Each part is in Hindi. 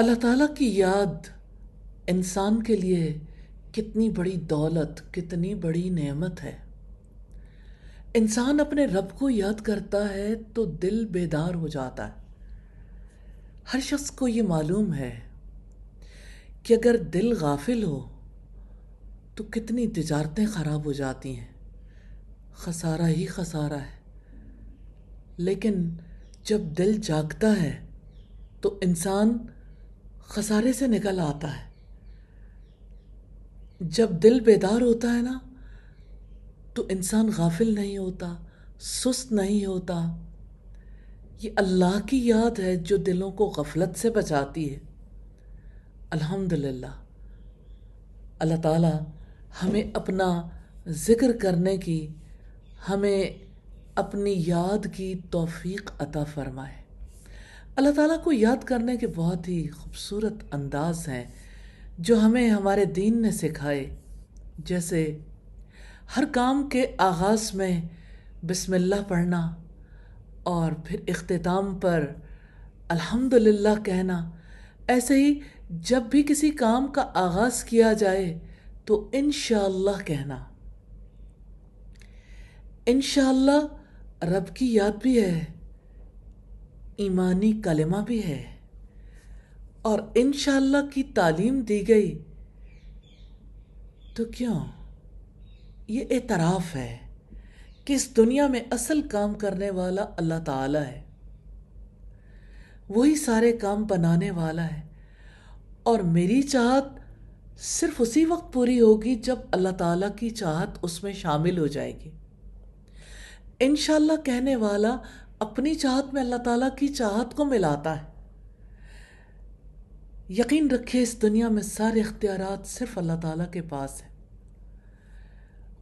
अल्लाह ताला की याद इंसान के लिए कितनी बड़ी दौलत कितनी बड़ी नेमत है इंसान अपने रब को याद करता है तो दिल बेदार हो जाता है हर शख्स को ये मालूम है कि अगर दिल गाफिल हो तो कितनी तजारतें ख़राब हो जाती हैं खसारा ही खसारा है लेकिन जब दिल जागता है तो इंसान खसारे से निकल आता है जब दिल बेदार होता है ना तो इंसान गाफिल नहीं होता सुस्त नहीं होता ये अल्लाह की याद है जो दिलों को गफलत से बचाती है अल्हम्दुलिल्लाह अल्लाह ताला हमें अपना ज़िक्र करने की हमें अपनी याद की तौफीक अता फरमाए अल्लाह ताला को याद करने के बहुत ही खूबसूरत अंदाज हैं जो हमें हमारे दीन ने सिखाए जैसे हर काम के आगाज़ में बिस्मिल्लाह पढ़ना और फिर अख्ताम पर अल्हम्दुलिल्लाह कहना ऐसे ही जब भी किसी काम का आगाज़ किया जाए तो इन कहना इन रब की याद भी है ईमानी कलमा भी है और इन की तालीम दी गई तो क्यों ये एतराफ़ है कि इस दुनिया में असल काम करने वाला अल्लाह ताला है वही सारे काम बनाने वाला है और मेरी चाहत सिर्फ उसी वक्त पूरी होगी जब अल्लाह ताला की चाहत उसमें शामिल हो जाएगी इन कहने वाला अपनी चाहत में अल्लाह ताला की चाहत को मिलाता है यकीन रखिए इस दुनिया में सारे इख्तियार सिर्फ अल्लाह ताला के पास है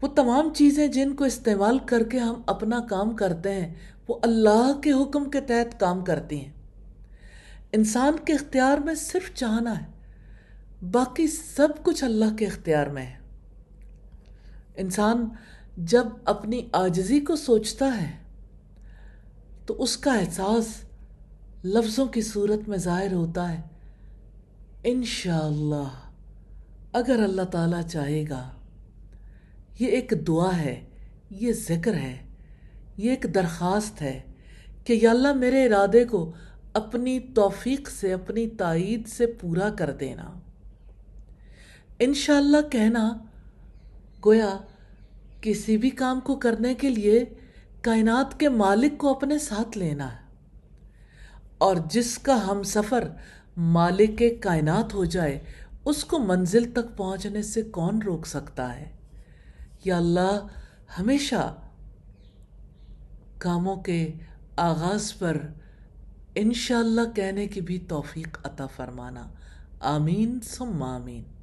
वो तमाम चीज़ें जिनको इस्तेमाल करके हम अपना काम करते हैं वो अल्लाह के हुक्म के तहत काम करती हैं इंसान के इख्तियार में सिर्फ चाहना है बाकी सब कुछ अल्लाह के इख्तियार में है इंसान जब अपनी आजजी को सोचता है तो उसका एहसास लफ्ज़ों की सूरत में ज़ाहिर होता है इन अगर अल्लाह ताला चाहेगा ये एक दुआ है ये ज़िक्र है ये एक दरख्वास्त है कि अल्लाह मेरे इरादे को अपनी तौफीक से अपनी तइद से पूरा कर देना इन कहना गोया किसी भी काम को करने के लिए कायनात के मालिक को अपने साथ लेना है और जिसका हम सफ़र मालिक के कायनात हो जाए उसको मंजिल तक पहुंचने से कौन रोक सकता है या अल्लाह हमेशा कामों के आगाज़ पर इन कहने की भी तौफीक अता फरमाना आमीन सुम आमीन